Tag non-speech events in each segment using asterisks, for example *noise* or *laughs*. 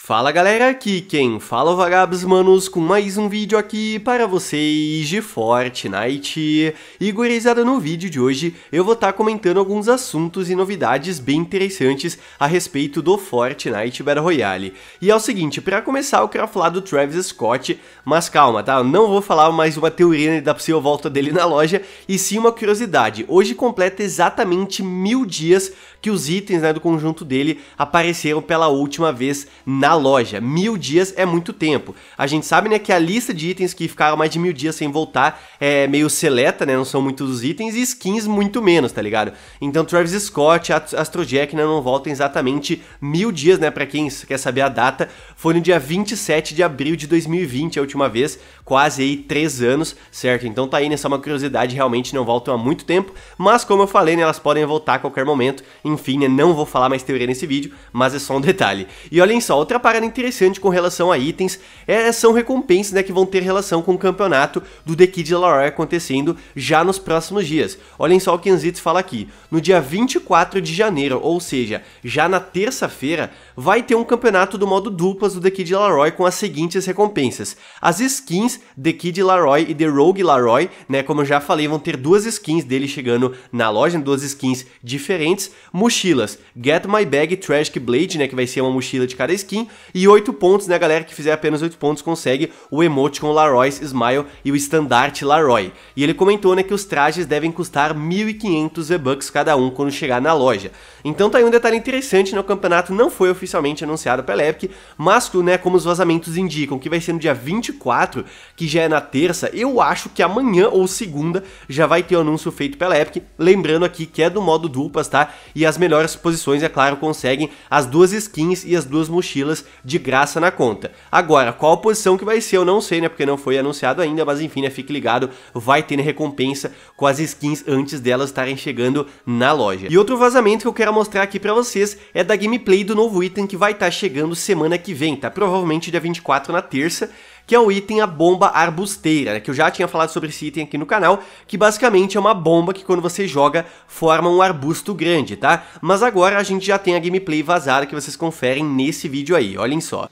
Fala galera, aqui quem fala é Vagabos Manos com mais um vídeo aqui para vocês de Fortnite. E gurizada, no vídeo de hoje eu vou estar tá comentando alguns assuntos e novidades bem interessantes a respeito do Fortnite Battle Royale. E é o seguinte, para começar eu quero falar do Travis Scott, mas calma, tá? Eu não vou falar mais uma teoria né? da possível volta dele na loja, e sim uma curiosidade. Hoje completa exatamente mil dias que os itens né, do conjunto dele apareceram pela última vez na loja. Mil dias é muito tempo. A gente sabe né, que a lista de itens que ficaram mais de mil dias sem voltar é meio seleta, né? Não são muitos os itens e skins muito menos, tá ligado? Então Travis Scott, Astrojack né, não voltam exatamente mil dias, né? Pra quem quer saber a data, foi no dia 27 de abril de 2020 a última vez, quase aí três anos, certo? Então tá aí, nessa né, Só uma curiosidade, realmente não voltam há muito tempo, mas como eu falei, né, elas podem voltar a qualquer momento. Enfim, né, não vou falar mais teoria nesse vídeo, mas é só um detalhe. E olhem só, outra parada interessante com relação a itens é, são recompensas né, que vão ter relação com o campeonato do The Kid Laroy acontecendo já nos próximos dias. Olhem só o que Anzitz fala aqui. No dia 24 de janeiro, ou seja, já na terça-feira, vai ter um campeonato do modo duplas do The Kid Laroy com as seguintes recompensas. As skins The Kid Laroy e The Rogue Laroy, né, como eu já falei, vão ter duas skins dele chegando na loja, duas skins diferentes, mochilas. Get My Bag Tragic Blade, né, que vai ser uma mochila de cada skin, e 8 pontos, né, galera que fizer apenas 8 pontos consegue o com Laroy's Smile e o estandarte Laroy. E ele comentou, né, que os trajes devem custar 1.500 V-Bucks cada um quando chegar na loja. Então tá aí um detalhe interessante, né, o campeonato não foi oficialmente anunciado pela Epic, mas, né, como os vazamentos indicam que vai ser no dia 24, que já é na terça, eu acho que amanhã ou segunda já vai ter o um anúncio feito pela Epic, lembrando aqui que é do modo duplas, tá, e as melhores posições, é claro, conseguem as duas skins e as duas mochilas de graça na conta. Agora, qual posição que vai ser, eu não sei, né, porque não foi anunciado ainda, mas enfim, né, fique ligado, vai ter né, recompensa com as skins antes delas estarem chegando na loja. E outro vazamento que eu quero mostrar aqui pra vocês é da gameplay do novo item que vai estar tá chegando semana que vem, tá? Provavelmente dia 24 na terça, que é o item a bomba arbusteira, né, que eu já tinha falado sobre esse item aqui no canal, que basicamente é uma bomba que quando você joga forma um arbusto grande, tá? Mas agora a gente já tem a gameplay vazada que vocês conferem nesse vídeo aí, olhem só.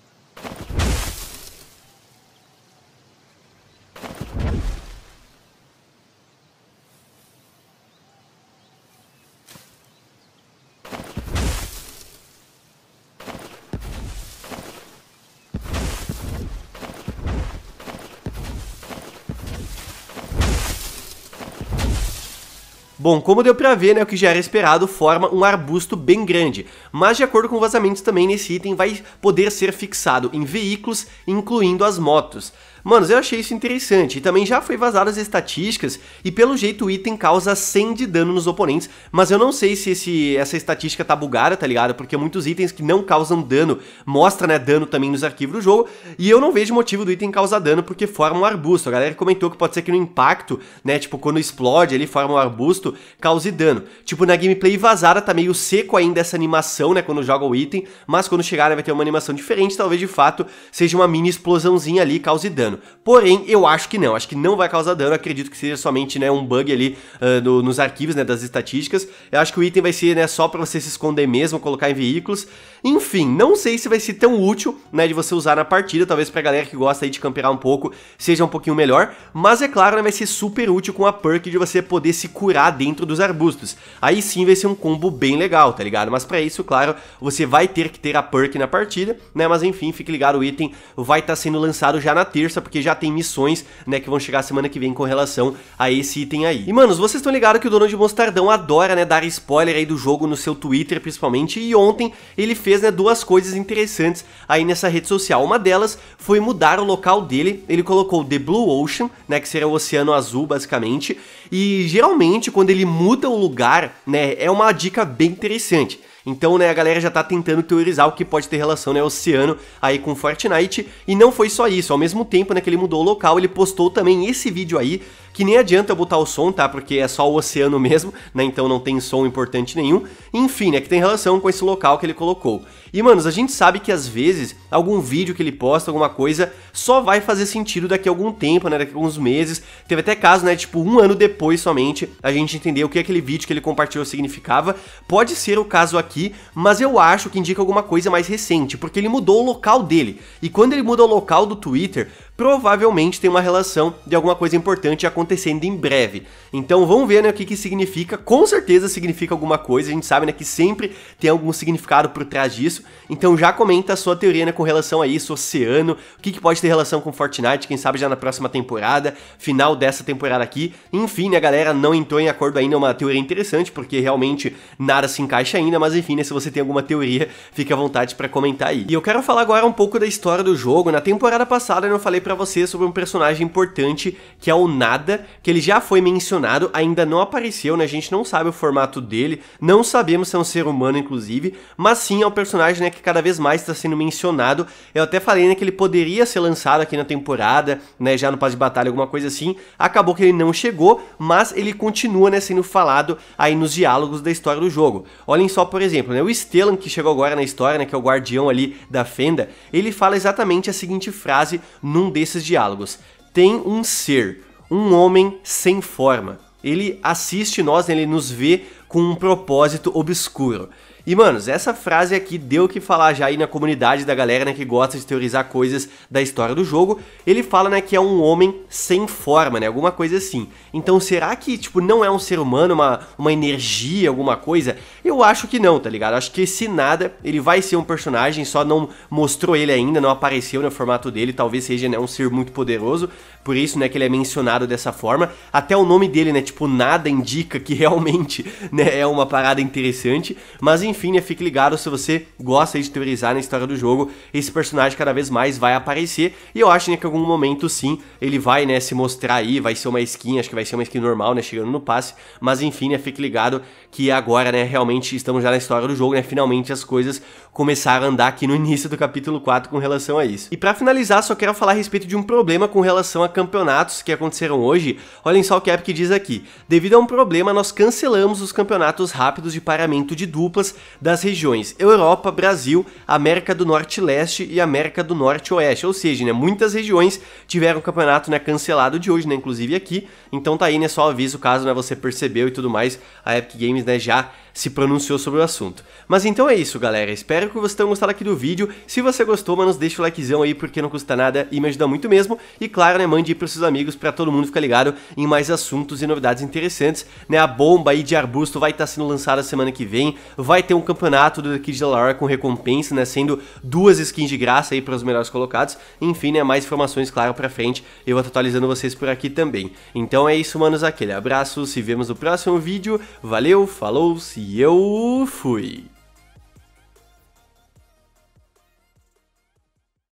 Bom, como deu pra ver, né, o que já era esperado forma um arbusto bem grande, mas de acordo com vazamentos também nesse item vai poder ser fixado em veículos, incluindo as motos. Manos, eu achei isso interessante e também já foi vazadas estatísticas e pelo jeito o item causa 100 de dano nos oponentes, mas eu não sei se esse, essa estatística tá bugada, tá ligado? Porque muitos itens que não causam dano mostram né, dano também nos arquivos do jogo e eu não vejo motivo do item causar dano porque forma um arbusto. A galera comentou que pode ser que no impacto, né, tipo quando explode ele forma um arbusto, cause dano. Tipo, na gameplay vazada tá meio seco ainda essa animação, né, quando joga o item, mas quando chegar né, vai ter uma animação diferente, talvez de fato seja uma mini explosãozinha ali cause dano dano. Porém, eu acho que não, acho que não vai causar dano, acredito que seja somente né, um bug ali uh, no, nos arquivos né, das estatísticas. Eu acho que o item vai ser né, só para você se esconder mesmo, colocar em veículos. Enfim, não sei se vai ser tão útil né, de você usar na partida, talvez pra galera que gosta aí de camperar um pouco seja um pouquinho melhor. Mas é claro, né, vai ser super útil com a perk de você poder se curar dentro dos arbustos. Aí sim vai ser um combo bem legal, tá ligado? Mas para isso, claro, você vai ter que ter a perk na partida, né? Mas enfim, fique ligado, o item vai estar tá sendo lançado já na terça porque já tem missões, né, que vão chegar semana que vem com relação a esse item aí. E, manos, vocês estão ligados que o dono de Mostardão adora, né, dar spoiler aí do jogo no seu Twitter, principalmente, e ontem ele fez, né, duas coisas interessantes aí nessa rede social. Uma delas foi mudar o local dele, ele colocou The Blue Ocean, né, que seria o Oceano Azul, basicamente, e geralmente quando ele muda o lugar, né, é uma dica bem interessante. Então, né, a galera já tá tentando teorizar o que pode ter relação, né, Oceano aí com Fortnite. E não foi só isso, ao mesmo tempo, né, que ele mudou o local, ele postou também esse vídeo aí que nem adianta eu botar o som, tá? Porque é só o oceano mesmo, né? Então não tem som importante nenhum. Enfim, né? Que tem relação com esse local que ele colocou. E, manos, a gente sabe que às vezes algum vídeo que ele posta, alguma coisa, só vai fazer sentido daqui a algum tempo, né? Daqui a alguns meses. Teve até caso, né? Tipo, um ano depois somente, a gente entender o que aquele vídeo que ele compartilhou significava. Pode ser o caso aqui, mas eu acho que indica alguma coisa mais recente, porque ele mudou o local dele. E quando ele muda o local do Twitter, provavelmente tem uma relação de alguma coisa importante acontecendo em breve. Então vamos ver né, o que, que significa. Com certeza significa alguma coisa. A gente sabe né, que sempre tem algum significado por trás disso. Então já comenta a sua teoria né, com relação a isso, oceano, o que, que pode ter relação com Fortnite, quem sabe já na próxima temporada, final dessa temporada aqui. Enfim, né, galera, não entrou em acordo ainda, é uma teoria interessante, porque realmente nada se encaixa ainda, mas enfim, né, se você tem alguma teoria, fique à vontade para comentar aí. E eu quero falar agora um pouco da história do jogo. Na temporada passada né, eu falei para vocês sobre um personagem importante que é o Nada, que ele já foi mencionado, ainda não apareceu, né? A gente não sabe o formato dele, não sabemos se é um ser humano, inclusive, mas sim é um personagem né, que cada vez mais está sendo mencionado. Eu até falei né, que ele poderia ser lançado aqui na temporada, né? Já no Paz de Batalha, alguma coisa assim. Acabou que ele não chegou, mas ele continua né, sendo falado aí nos diálogos da história do jogo. Olhem só, por exemplo, né, o Stellan, que chegou agora na história, né, que é o guardião ali da fenda, ele fala exatamente a seguinte frase num desses diálogos. Tem um ser, um homem sem forma. Ele assiste nós, ele nos vê com um propósito obscuro. E, manos, essa frase aqui deu o que falar já aí na comunidade da galera, né, que gosta de teorizar coisas da história do jogo. Ele fala, né, que é um homem sem forma, né, alguma coisa assim. Então, será que, tipo, não é um ser humano, uma, uma energia, alguma coisa? Eu acho que não, tá ligado? Acho que se nada, ele vai ser um personagem, só não mostrou ele ainda, não apareceu no formato dele, talvez seja, né, um ser muito poderoso, por isso, né, que ele é mencionado dessa forma. Até o nome dele, né, tipo, nada indica que *laughs* realmente, né, é uma parada interessante, mas enfim, enfim, né, fique ligado se você gosta de teorizar na história do jogo, esse personagem cada vez mais vai aparecer e eu acho né, que em algum momento sim, ele vai né, se mostrar aí, vai ser uma skin, acho que vai ser uma skin normal, né, chegando no passe, mas enfim, né, fique ligado que agora, né, realmente estamos já na história do jogo, né, finalmente as coisas começaram a andar aqui no início do capítulo 4 com relação a isso. E para finalizar, só quero falar a respeito de um problema com relação a campeonatos que aconteceram hoje, olhem só o que a Epic diz aqui, devido a um problema nós cancelamos os campeonatos rápidos de paramento de duplas das regiões Europa, Brasil, América do Norte Leste e América do Norte Oeste. Ou seja, né, muitas regiões tiveram o campeonato né, cancelado de hoje, né, inclusive aqui. Então tá aí, né, só aviso caso né, você percebeu e tudo mais. A Epic Games né, já se pronunciou sobre o assunto. Mas então é isso, galera. Espero que vocês tenham gostado aqui do vídeo. Se você gostou, mano, deixa o likezão aí porque não custa nada e me ajuda muito mesmo. E claro, né, mande aí pros seus amigos para todo mundo ficar ligado em mais assuntos e novidades interessantes. Né, a bomba aí de arbusto vai estar tá sendo lançada semana que vem. Vai ter um campeonato do The Kid Delaware com recompensa, né? Sendo duas skins de graça aí para os melhores colocados. Enfim, né? Mais informações, claro, pra frente. Eu vou atualizando vocês por aqui também. Então é isso, manos. Aquele abraço. Se vemos no próximo vídeo. Valeu, falou, se eu fui.